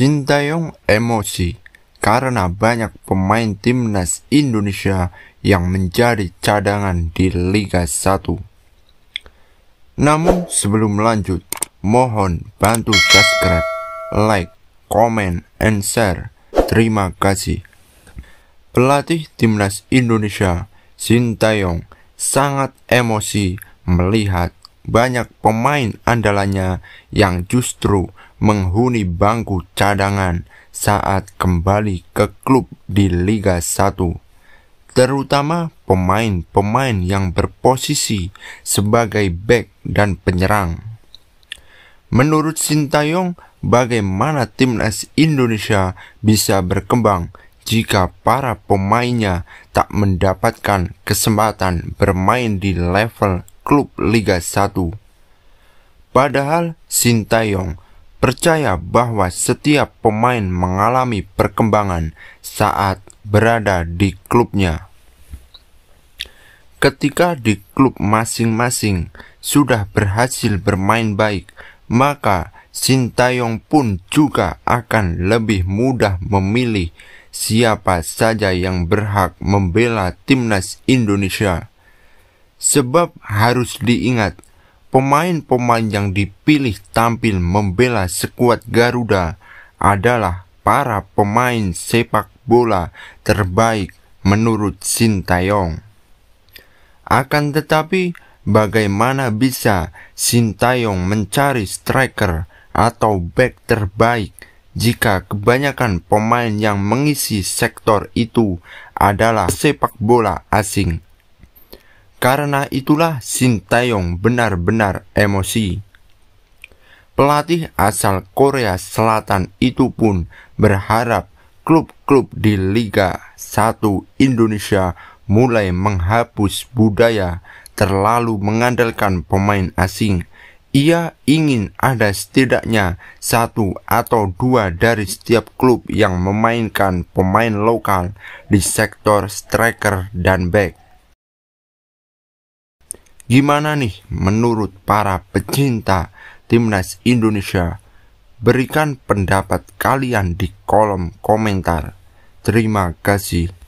Sintayong emosi karena banyak pemain timnas Indonesia yang menjadi cadangan di Liga 1. Namun sebelum lanjut, mohon bantu subscribe, like, comment, and share. Terima kasih. Pelatih timnas Indonesia, Sintayong, sangat emosi melihat banyak pemain andalannya yang justru menghuni bangku cadangan saat kembali ke klub di Liga 1 terutama pemain-pemain yang berposisi sebagai back dan penyerang. Menurut Sintayong, bagaimana timnas Indonesia bisa berkembang jika para pemainnya tak mendapatkan kesempatan bermain di level klub Liga 1? Padahal Sintayong percaya bahwa setiap pemain mengalami perkembangan saat berada di klubnya. Ketika di klub masing-masing sudah berhasil bermain baik, maka Sintayong pun juga akan lebih mudah memilih siapa saja yang berhak membela timnas Indonesia. Sebab harus diingat, pemain-pemain yang dipilih tampil membela sekuat Garuda adalah para pemain sepak bola terbaik menurut Sintayong. Akan tetapi, bagaimana bisa Sintayong mencari striker atau back terbaik jika kebanyakan pemain yang mengisi sektor itu adalah sepak bola asing karena itulah Sintayong benar-benar emosi. Pelatih asal Korea Selatan itu pun berharap klub-klub di Liga 1 Indonesia mulai menghapus budaya terlalu mengandalkan pemain asing. Ia ingin ada setidaknya satu atau dua dari setiap klub yang memainkan pemain lokal di sektor striker dan back. Gimana nih menurut para pecinta timnas Indonesia? Berikan pendapat kalian di kolom komentar. Terima kasih.